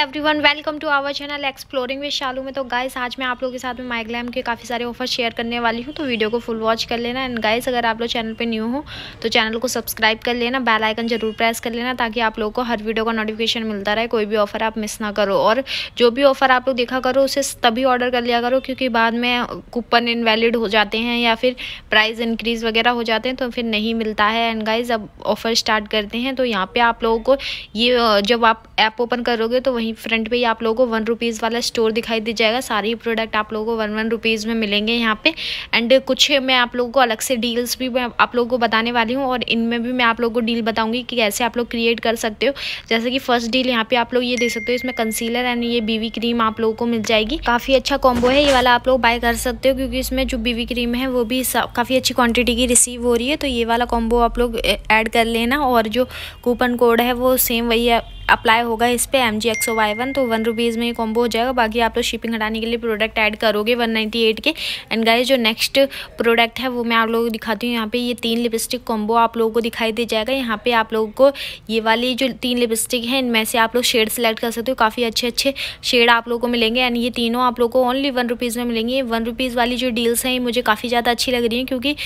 everyone welcome to our channel exploring with Shalu में तो guys आज मैं आप लोगों के साथ में माइग्लैम के काफ़ी सारे ऑफर शेयर करने वाली हूँ तो वीडियो को फुल वॉच कर लेना एंड गाइस अगर आप लोग चैनल पे न्यू हो तो चैनल को सब्सक्राइब कर लेना बेल आइकन जरूर प्रेस कर लेना ताकि आप लोगों को हर वीडियो का नोटिफिकेशन मिलता रहे कोई भी ऑफर आप मिस ना करो और जो भी ऑफर आप लोग देखा करो उसे तभी ऑर्डर कर लिया करो क्योंकि बाद में कूपन इनवैलिड हो जाते हैं या फिर प्राइस इंक्रीज़ वगैरह हो जाते हैं तो फिर नहीं मिलता है एंड गाइज़ अब ऑफ़र स्टार्ट करते हैं तो यहाँ पर आप लोगों को ये जब आप ऐप ओपन करोगे तो वही वहीं फ्रंट पे ही आप लोगों को वन रुपीज़ वाला स्टोर दिखाई दी जाएगा सारे ही प्रोडक्ट आप लोगों को वन वन रुपीज़ में मिलेंगे यहाँ पे एंड कुछ मैं आप लोगों को अलग से डील्स भी मैं आप लोगों को बताने वाली हूँ और इनमें भी मैं आप लोगों को डील बताऊँगी कि कैसे आप लोग क्रिएट कर सकते हो जैसे कि फर्स्ट डील यहाँ पर आप लोग ये दे सकते हो इसमें कंसीलर एंड ये बीवी क्रीम आप लोगों को मिल जाएगी काफ़ी अच्छा कॉम्बो है ये वाला आप लोग बाय कर सकते हो क्योंकि इसमें जो बीवी क्रीम है वो भी काफ़ी अच्छी क्वान्टिटी की रिसीव हो रही है तो ये वाला कॉम्बो आप लोग ऐड कर लेना और जो कूपन कोड है वो सेम वही अप्लाई होगा इस पर एम जी एक्सो सौ वन तो वन रुपीज़ में ये कॉम्बो हो जाएगा बाकी आप लोग शिपिंग हटाने के लिए प्रोडक्ट ऐड करोगे वन नाइन्टी एट के एंड गाइज जो नेक्स्ट प्रोडक्ट है वो मैं आप लोगों को दिखाती हूँ यहाँ पे ये तीन लिपस्टिक कॉम्बो आप लोगों को दिखाई दे जाएगा यहाँ पे आप लोगों को ये वाली जो तीन लिपस्टिक है इनमें से आप लोग शेड सेलेक्ट कर सकते हो काफ़ी अच्छे अच्छे शेड आप लोगों को मिलेंगे एंड ये तीनों आप लोगों को ओनली वन रुपीज़ में मिलेंगे वन रुपीज़ वाली जो डील्स हैं ये मुझे काफ़ी ज़्यादा अच्छी लग रही है क्योंकि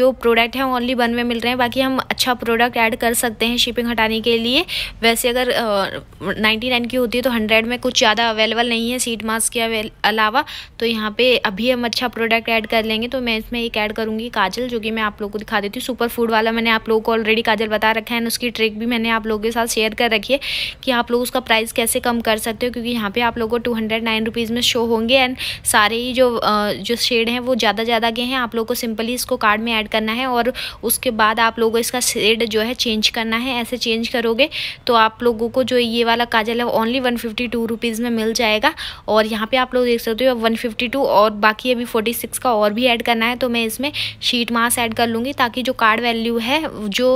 जो प्रोडक्ट है ओनली वन में मिल रहे हैं बाकी हम अच्छा प्रोडक्ट ऐड कर सकते हैं शिपिंग हटाने के लिए वैसे अगर नाइन्टी नाइन की होती है तो हंड्रेड में कुछ ज़्यादा अवेलेबल नहीं है सीट मास्क के अलावा तो यहाँ पे अभी हम अच्छा प्रोडक्ट ऐड कर लेंगे तो मैं इसमें एक ऐड करूँगी काजल जो कि मैं आप लोगों को दिखा देती हूँ सुपर फूड वाला मैंने आप लोगों को ऑलरेडी काजल बता रखा है उसकी ट्रिक भी मैंने आप लोगों के साथ शेयर कर रखी है कि आप लोग उसका प्राइस कैसे कम कर सकते हो क्योंकि यहाँ पर आप लोगों को टू हंड्रेड नाइन रुपीज़ में शो होंगे एंड सारे ही जो जो शेड हैं वो ज़्यादा ज़्यादा के हैं आप लोग को सिंपली इसको कार्ड में ऐड करना है और उसके बाद आप लोगों को इसका शेड जो है चेंज करना है ऐसे चेंज करोगे तो आप लोगों को जो ये वाला काजल है only only one fifty two rupees में मिल जाएगा और यहाँ पे आप लोग देख सकते हो वन फिफ्टी टू और बाकी अभी फोर्टी सिक्स का और भी ऐड करना है तो मैं इसमें शीट मास ऐड कर लूँगी ताकि जो कार्ड वैल्यू है जो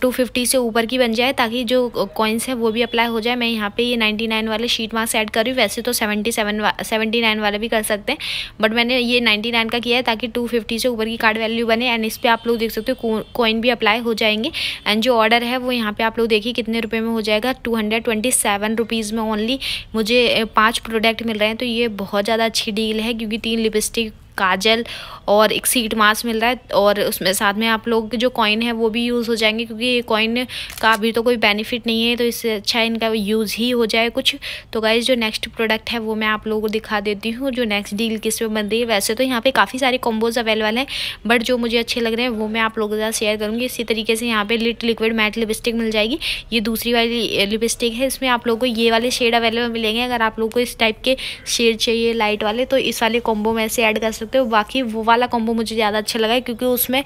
टू फिफ्टी से ऊपर की बन जाए ताकि जो कॉइन्स हैं वो भी अप्लाई हो जाए मैं यहाँ पर ये नाइन्टी नाइन वाले शीट मास ऐड कर रही हूँ वैसे तो सेवेंटी सेवन सेवेंटी नाइन वाले भी कर सकते हैं बट मैंने ये नाइन्टी नाइन का किया है ताकि टू फिफ्टी से ऊपर की कार्ड वैल्यू बने एंड इस पर आप लोग देख सकते हो कॉइन भी अप्लाई हो जाएंगे एंड जो ऑर्डर है वो यहाँ पे आप लोग देखिए कितने रुपए में हो जाएगा two hundred twenty seven rupees rupees में ओनली मुझे पांच प्रोडक्ट मिल रहे हैं तो ये बहुत ज़्यादा अच्छी डील है क्योंकि तीन लिपस्टिक काजल और एक सीट मास्क मिल रहा है और उसमें साथ में आप लोग जो कॉइन है वो भी यूज़ हो जाएंगे क्योंकि ये कॉइन का अभी तो कोई बेनिफिट नहीं है तो इससे अच्छा इनका यूज़ ही हो जाए कुछ तो गाइज़ जो नेक्स्ट प्रोडक्ट है वो मैं आप लोगों को दिखा देती हूँ जो नेक्स्ट डील किस पे बन रही है वैसे तो यहाँ पर काफ़ी सारे कॉम्बोज अवेलेबल हैं बट जो मुझे अच्छे लग रहे हैं वो मैं आप लोगों के साथ शेयर करूँगी इसी तरीके से यहाँ पे लिट लिक्विड मैट लिपस्टिक मिल जाएगी ये दूसरी वाली लिपस्टिक है इसमें आप लोगों को ये वाले शेड अवेलेबल मिलेंगे अगर आप लोग को इस टाइप के शेड चाहिए लाइट वाले तो इस वाले कॉम्बो में से ऐड कर सकते हो बाकी वो वाला कॉम्बो मुझे ज़्यादा अच्छा लगा है क्योंकि उसमें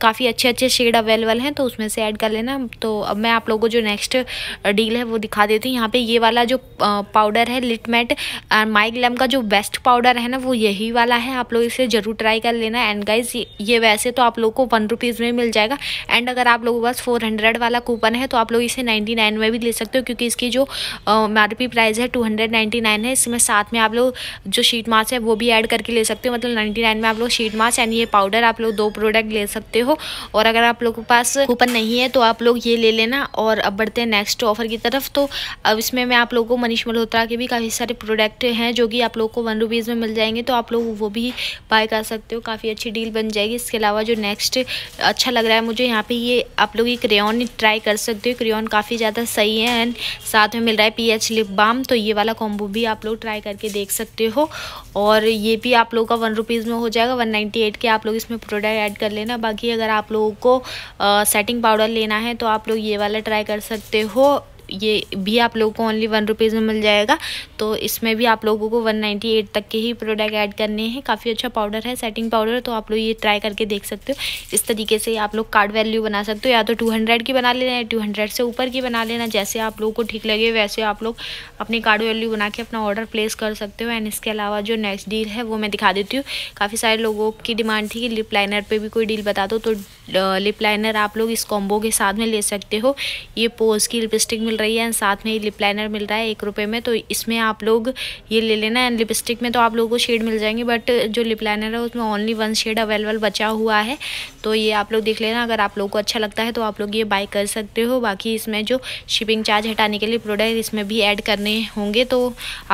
काफ़ी अच्छे अच्छे शेड अवेलेबल हैं तो उसमें से ऐड कर लेना तो अब मैं आप लोगों को जो नेक्स्ट डील है वो दिखा देती हूँ यहाँ पे ये वाला जो पाउडर है लिटमेट माइक लैम का जो बेस्ट पाउडर है ना वो यही वाला है आप लोग इसे ज़रूर ट्राई कर लेना एंड गाइज ये वैसे तो आप लोग को वन रुपीज़ में मिल जाएगा एंड अगर आप लोगों के पास फोर हंड्रेड वाला कूपन है तो आप लोग इसे नाइन्टी नाइन में भी ले सकते हो क्योंकि इसकी जो एम आर पी प्राइस है टू हंड्रेड नाइन्टी नाइन है इसमें साथ में आप लोग जो शीट मास्क है वो भी ऐड करके ले सकते हो मतलब टोटल नाइन्टी नाइन में आप लोग शीट मास्क यानी ये पाउडर आप लोग दो प्रोडक्ट ले सकते हो और अगर आप लोग के पास कूपन नहीं है तो आप लोग ये ले लेना और अब बढ़ते हैं नेक्स्ट ऑफर की तरफ तो अब इसमें मैं आप लोगों को मनीष मल्होत्रा के भी काफ़ी सारे प्रोडक्ट हैं जो कि आप लोग को वन रुपीज़ में मिल जाएंगे तो आप लोग वो भी बाय कर सकते हो काफ़ी अच्छी डील बन जाएगी इसके अलावा जो नेक्स्ट अच्छा लग रहा है मुझे यहाँ पे ये आप लोग ये क्रेन ट्राई कर सकते हो क्रेन काफ़ी ज़्यादा सही है एंड साथ में मिल रहा है पी लिप बाम तो ये वाला कॉम्बो भी आप लोग ट्राई करके देख सकते हो और ये भी आप लोग का वन रुपीज़ में हो जाएगा वन नाइन्टी एट के आप लोग इसमें प्रोडक्ट ऐड कर लेना बाकी अगर आप लोगों को सेटिंग पाउडर लेना है तो आप लोग ये वाला ट्राई कर सकते हो ये भी आप लोगों को ओनली वन रुपीज़ में मिल जाएगा तो इसमें भी आप लोगों को वन नाइन्टी एट तक के ही प्रोडक्ट ऐड करने हैं काफ़ी अच्छा पाउडर है सेटिंग पाउडर तो आप लोग ये ट्राई करके देख सकते हो इस तरीके से आप लोग कार्ड वैल्यू बना सकते हो या तो टू हंड्रेड की बना लेना या टू हंड्रेड से ऊपर की बना लेना जैसे आप लोगों को ठीक लगे वैसे आप लोग अपनी कार्ड वैल्यू बना के अपना ऑर्डर प्लेस कर सकते हो एंड इसके अलावा जो नेक्स्ट डील है वो मैं दिखा देती हूँ काफ़ी सारे लोगों की डिमांड थी कि लिप लाइनर पर भी कोई डील बता दो तो लिप लाइनर आप लोग इस कॉम्बो के साथ में ले सकते हो ये पोज की लिपस्टिक मिला मिल रही है एंड साथ में ये लिप लाइनर मिल रहा है एक रुपये में तो इसमें आप लोग ये ले लेना एंड लिपस्टिक में तो आप लोगों को शेड मिल जाएंगे बट जो लिप लाइनर है उसमें ओनली वन शेड अवेलेबल बचा हुआ है तो ये आप लोग देख लेना अगर आप लोगों को अच्छा लगता है तो आप लोग ये बाय कर सकते हो बाकी इसमें जो शिपिंग चार्ज हटाने के लिए प्रोडक्ट इसमें भी ऐड करने होंगे तो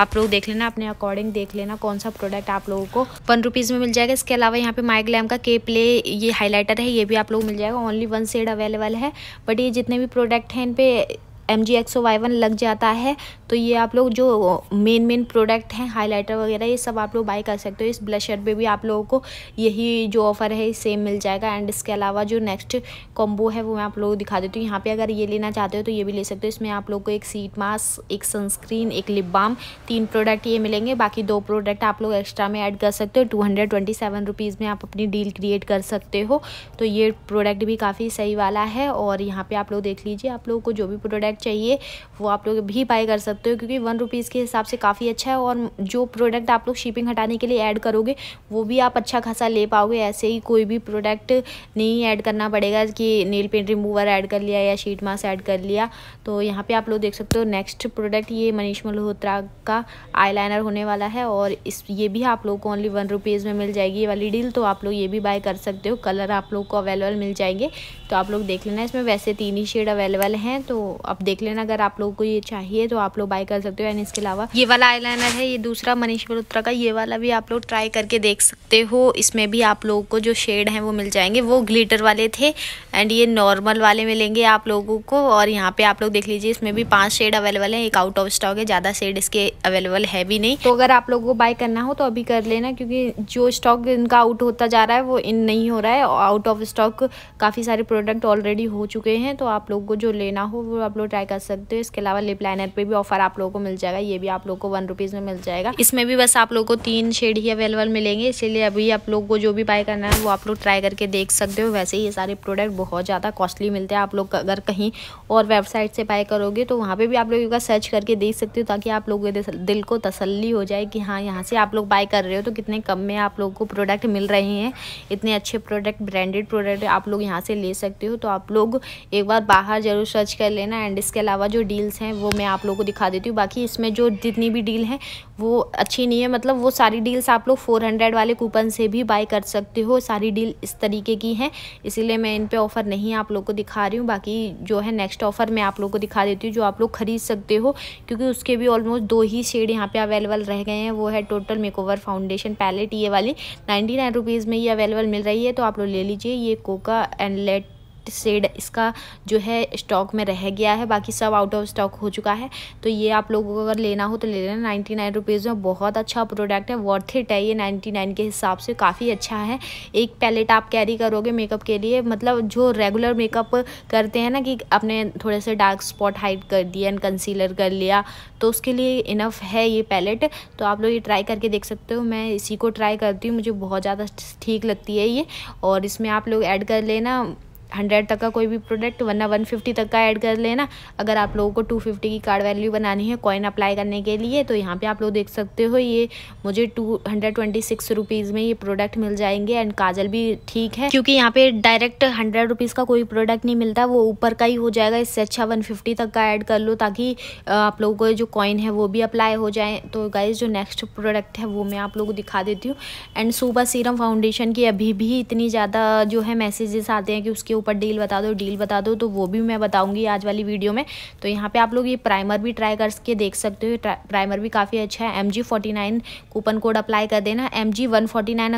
आप लोग देख लेना अपने अकॉर्डिंग देख लेना कौन सा प्रोडक्ट आप लोगों को वन रुपीज़ में मिल जाएगा इसके अलावा यहाँ पे माइक लैम का के प्ले ये हाईलाइटर है ये भी आप लोग मिल जाएगा ओनली वन शेड अवेलेबल है बट ये जितने भी प्रोडक्ट हैं इन पर एम जी एक्सो वाई वन लग जाता है तो ये आप लोग जो मेन मेन प्रोडक्ट हैं हाइलाइटर वगैरह ये सब आप लोग बाई कर सकते हो इस ब्लशर पे भी आप लोगों को यही जो ऑफ़र है सेम मिल जाएगा एंड इसके अलावा जो नेक्स्ट कॉम्बो है वो मैं आप लोगों को दिखा देती हूँ यहाँ पे अगर ये लेना चाहते हो तो ये भी ले सकते हो इसमें आप लोग को एक सीट मास्क एक सनस्क्रीन एक लिप बाम तीन प्रोडक्ट ये मिलेंगे बाकी दो प्रोडक्ट आप लोग एक्स्ट्रा में ऐड कर सकते हो two hundred twenty seven rupees में आप अपनी डील क्रिएट कर सकते हो तो ये प्रोडक्ट भी काफ़ी सही वाला है और यहाँ पर आप लोग देख लीजिए आप लोगों को जो भी प्रोडक्ट बैग चाहिए वो आप लोग भी बाय कर सकते हो क्योंकि वन रुपीज़ के हिसाब से काफ़ी अच्छा है और जो प्रोडक्ट आप लोग शिपिंग हटाने के लिए ऐड करोगे वो भी आप अच्छा खासा ले पाओगे ऐसे ही कोई भी प्रोडक्ट नहीं ऐड करना पड़ेगा कि नेल पेंट रिमूवर ऐड कर लिया या शीट मास्क ऐड कर लिया तो यहाँ पर आप लोग देख सकते हो नेक्स्ट प्रोडक्ट ये मनीष मल्होत्रा का आई होने वाला है और इस ये भी आप लोग को ओनली वन रुपीज़ में मिल जाएगी ये वाली डील तो आप लोग ये भी बाय कर सकते हो कलर आप लोग को अवेलेबल मिल जाएंगे तो आप लोग देख लेना इसमें वैसे तीन ही शेड अवेलेबल हैं तो आप देख लेना अगर आप लोगों को ये चाहिए तो आप लोग बाय कर सकते हो एंड इसके अलावा ये वाला लाइनर है ये दूसरा मनीष मल्होत्रा का ये वाला भी आप लोग ट्राई करके देख सकते हो इसमें भी आप लोगों को जो शेड हैं वो मिल जाएंगे वो ग्लीटर वाले थे एंड ये नॉर्मल वाले मिलेंगे आप लोगों को और यहाँ पे आप लोग देख लीजिए इसमें भी पांच शेड अवेलेबल है एक आउट ऑफ स्टॉक है ज़्यादा शेड इसके अवेलेबल है भी नहीं तो अगर आप लोगों को बाय करना हो तो अभी कर लेना क्योंकि जो स्टॉक इनका आउट होता जा रहा है वो इन नहीं हो रहा है आउट ऑफ स्टॉक काफ़ी सारे प्रोडक्ट ऑलरेडी हो चुके हैं तो आप लोग को जो लेना हो वो आप लोग ट्राई कर सकते हो इसके अलावा लिप लाइनर पे भी ऑफर आप लोगों को मिल जाएगा ये भी आप लोगों को वन रुपीज़ में मिल जाएगा इसमें भी बस आप लोग को तीन शेड ही अवेलेबल मिलेंगे इसीलिए अभी आप लोग को जो भी बाय करना है वो आप लोग ट्राई करके देख सकते हो वैसे ये सारे प्रोडक्ट बहुत ज़्यादा कॉस्टली मिलते हैं आप लोग अगर कहीं और वेबसाइट से बाय करोगे तो वहाँ पर भी आप लोग का सर्च करके देख सकते हो ताकि आप लोगों के दिल को तसली हो जाए कि हाँ यहाँ से आप लोग बाय कर रहे हो तो कितने कम में आप लोगों को प्रोडक्ट मिल रहे हैं इतने अच्छे प्रोडक्ट ब्रांडेड प्रोडक्ट आप लोग यहाँ से ले सकते हो तो आप लोग एक बार बाहर ज़रूर सर्च कर लेना एंड इसके अलावा जो डील्स हैं वो मैं आप लोगों को दिखा देती हूँ बाकी इसमें जो जितनी भी डील हैं वो अच्छी नहीं है मतलब वो सारी डील्स आप लोग फ़ोर हंड्रेड वाले कूपन से भी बाई कर सकते हो सारी डील इस तरीके की हैं इसीलिए मैं इन पर ऑफ़र नहीं आप लोग को दिखा रही हूँ बाकी जो है नेक्स्ट ऑफ़र मैं आप लोग को दिखा देती हूँ जो आप लोग ख़रीद सकते हो क्योंकि उसके भी ऑलमोस्ट दो ही शेड यहाँ पर अवेलेबल रह गए हैं वो है टोटल मेकओवर फाउंडेशन पैलेट ये वाली नाइन्टी नाइन रुपीज़ में ये अवेलेबल मिल रही है तो आप लोग ले लीजिए ये कोका एंड लेट सेड इसका जो है स्टॉक में रह गया है बाकी सब आउट ऑफ स्टॉक हो चुका है तो ये आप लोगों को अगर लेना हो तो ले लेना नाइन्टी नाइन रुपीज़ में बहुत अच्छा प्रोडक्ट है वर्थ इट है ये नाइन्टी नाइन के हिसाब से काफ़ी अच्छा है एक पैलेट आप कैरी करोगे मेकअप के लिए मतलब जो रेगुलर मेकअप करते हैं ना कि आपने थोड़े से डार्क स्पॉट हाइड कर दिया एंड कंसीलर कर लिया तो उसके लिए इनफ है ये पैलेट तो आप लोग ये ट्राई करके देख सकते हो मैं इसी को ट्राई करती हूँ मुझे बहुत ज़्यादा ठीक लगती है ये और इसमें आप लोग ऐड कर लेना हंड्रेड तक का कोई भी प्रोडक्ट वरना वन फिफ्टी तक का ऐड कर लेना अगर आप लोगों को टू फिफ्टी की कार्ड वैल्यू बनानी है कॉइन अप्लाई करने के लिए तो यहाँ पे आप लोग देख सकते हो ये मुझे two hundred twenty six rupees में ये प्रोडक्ट मिल जाएंगे एंड काजल भी ठीक है क्योंकि यहाँ पे डायरेक्ट हंड्रेड रुपीज़ का कोई प्रोडक्ट नहीं मिलता वो ऊपर का ही हो जाएगा इससे अच्छा वन फिफ्टी तक का ऐड कर लो ताकि आप लोगों को जो कॉइन है वो भी अप्लाई हो जाए तो गाइज जो नेक्स्ट प्रोडक्ट है वो मैं आप लोगों को दिखा देती हूँ एंड सुबह सीरम फाउंडेशन की अभी भी इतनी ज़्यादा जो है मैसेजेस आते हैं कि उसके ऊपर डील बता दो डील बता दो तो वो भी मैं बताऊंगी आज वाली वीडियो में तो यहाँ पे आप लोग ये प्राइमर भी ट्राई करके देख सकते हो प्राइमर भी काफ़ी अच्छा है M G coupon code apply कर देना एम जी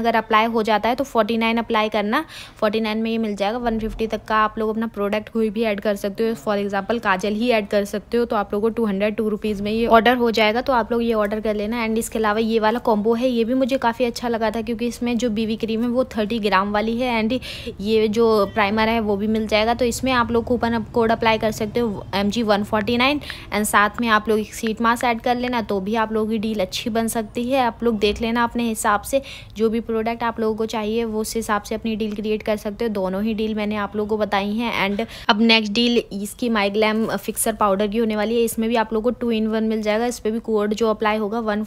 अगर अप्लाई हो जाता है तो फोर्टी अप्लाई करना फोर्टी में ये मिल जाएगा वन तक का आप लोग अपना प्रोडक्ट कोई भी ऐड कर सकते हो फॉर एग्जाम्पल काजल ही ऐड कर सकते हो तो आप लोगों को टू हंड्रेड टू रुपीज़ में ये ऑर्डर हो जाएगा तो आप लोग ये ऑर्डर कर लेना एंड इसके अलावा ये वाला कॉम्बो है ये भी मुझे काफ़ी अच्छा लगा था क्योंकि इसमें जो बीवी क्रीम है वो थर्टी ग्राम वाली है एंड ये जो प्राइमर है है वो भी मिल जाएगा तो इसमें आप लोग कूपन कोड अप्लाई कर सकते हो M G one forty nine and साथ में आप लोग एक सीट मास ऐड कर लेना तो भी आप लोगों की डील अच्छी बन सकती है आप लोग देख लेना अपने हिसाब से जो भी प्रोडक्ट आप लोगों को चाहिए वो उस हिसाब से अपनी डील क्रिएट कर सकते हो दोनों ही डील मैंने आप लोगों को बताई हैं एंड अब नेक्स्ट डील इसकी माइग्लैम फिक्सर पाउडर की होने वाली है इसमें भी आप लोगों को टू इन वन मिल जाएगा इस पर भी कोड जो अप्लाई होगा वन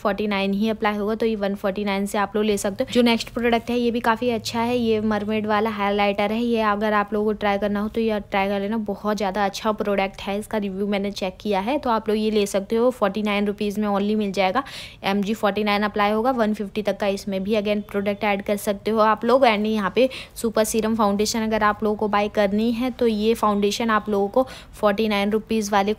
ही अप्लाई होगा तो ये वन से आप लोग ले सकते हो जो नेक्स्ट प्रोडक्ट है ये भी काफ़ी अच्छा है ये मरमेड वाला हाईलाइटर है ये अगर आप लोगों को ट्राई करना हो तो यह ट्राई कर लेना बहुत ज़्यादा अच्छा प्रोडक्ट है इसका रिव्यू मैंने चेक किया है तो आप लोग ये ले सकते हो फोर्टी नाइन रुपीज़ में ओनली मिल जाएगा M G forty nine apply होगा वन फिफ्टी तक का इसमें भी अगेन प्रोडक्ट ऐड कर सकते हो आप लोग एंड यहाँ पे सुपर सीरम फाउंडेशन अगर आप लोगों को बाई करनी है तो ये फाउंडेशन आप लोगों को फोर्टी नाइन रुपीज़ वाले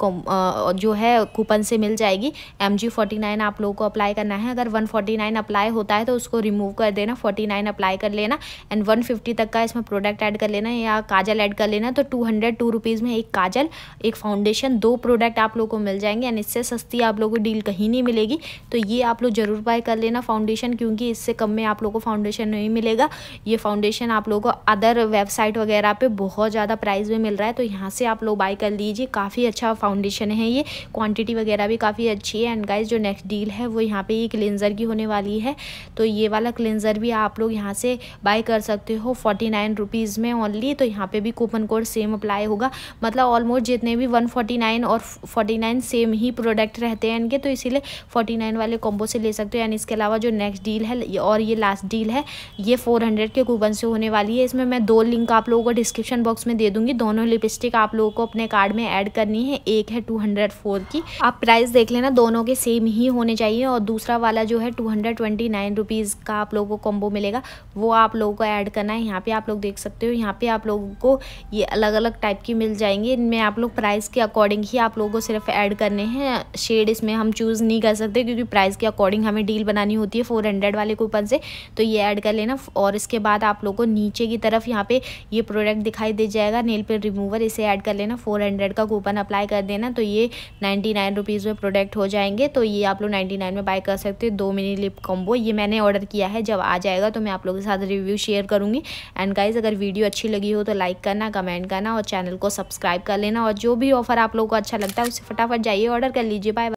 जो है कूपन से मिल जाएगी एम जी फोर्टी नाइन आप लोगों को अप्लाई करना है अगर वन फोर्टी नाइन अप्लाई होता है तो उसको रिमूव कर देना फोर्टी नाइन अप्लाई कर लेना एंड वन फिफ्टी तक का इसमें प्रोडक्ट ऐड कर लेना या काजल ऐड कर लेना तो टू हंड्रेड टू रुपीज़ में एक काजल एक फाउंडेशन दो प्रोडक्ट आप लोग को मिल जाएंगे एंड इससे सस्ती आप लोगों को डील कहीं नहीं मिलेगी तो ये आप लोग ज़रूर बाय कर लेना फाउंडेशन क्योंकि इससे कम में आप लोग को फाउंडेशन नहीं मिलेगा ये फाउंडेशन आप लोगों को अदर वेबसाइट वगैरह पर बहुत ज़्यादा प्राइस में मिल रहा है तो यहाँ से आप लोग बाय कर लीजिए काफ़ी अच्छा फाउंडेशन है ये क्वान्टिटी वगैरह भी काफ़ी अच्छी है एंड गाइज जो नेक्स्ट डील है वो यहाँ पर ये क्लेंजर की होने वाली है तो ये वाला क्लेंज़र भी आप लोग यहाँ से बाय कर सकते हो फोर्टी नाइन रुपीज़ में ओनली तो यहाँ पे भी कूपन कोड सेम अप्लाई होगा मतलब ऑलमोस्ट जितने भी 149 और 49 सेम ही प्रोडक्ट रहते हैं इनके तो इसीलिए 49 वाले कॉम्बो से ले सकते हो यानी इसके अलावा जो नेक्स्ट डील है और ये लास्ट डील है ये 400 के कूपन से होने वाली है इसमें मैं दो लिंक आप लोगों को डिस्क्रिप्शन बॉक्स में दे दूँगी दोनों लिपस्टिक आप लोगों को अपने कार्ड में ऐड करनी है एक है टू की आप प्राइस देख लेना दोनों के सेम ही होने चाहिए और दूसरा वाला जो है टू हंड्रेड का आप लोगों को कॉम्बो मिलेगा वो आप लोगों को ऐड करना है यहाँ पे आप लोग देख सकते हो यहाँ पे आप लोग लोगों को ये अलग अलग टाइप की मिल जाएंगी इनमें आप लोग प्राइस के अकॉर्डिंग ही आप लोगों को सिर्फ ऐड करने हैं शेड इसमें हम चूज़ नहीं कर सकते क्योंकि प्राइस के अकॉर्डिंग हमें डील बनानी होती है फोर हंड्रेड वाले कूपन से तो ये ऐड कर लेना और इसके बाद आप लोग को नीचे की तरफ यहाँ पे ये प्रोडक्ट दिखाई दे जाएगा नेल पर रिमूवर इसे ऐड कर लेना फोर हंड्रेड का कूपन अप्लाई कर देना तो ये नाइन्टी नाइन रुपीज़ में प्रोडक्ट हो जाएंगे तो ये आप लोग नाइन्टी नाइन में बाय कर सकते हो दो मिनी लिप कॉम्बो ये मैंने ऑर्डर किया है जब आ जाएगा तो मैं आप लोगों के साथ रिव्यू शेयर करूंगी एंड गाइज अगर वीडियो अच्छी लगी हो तो तो लाइक करना कमेंट करना और चैनल को सब्सक्राइब कर लेना और जो भी ऑफर आप लोगों को अच्छा लगता है उसे फटाफट जाइए ऑर्डर कर लीजिए बाय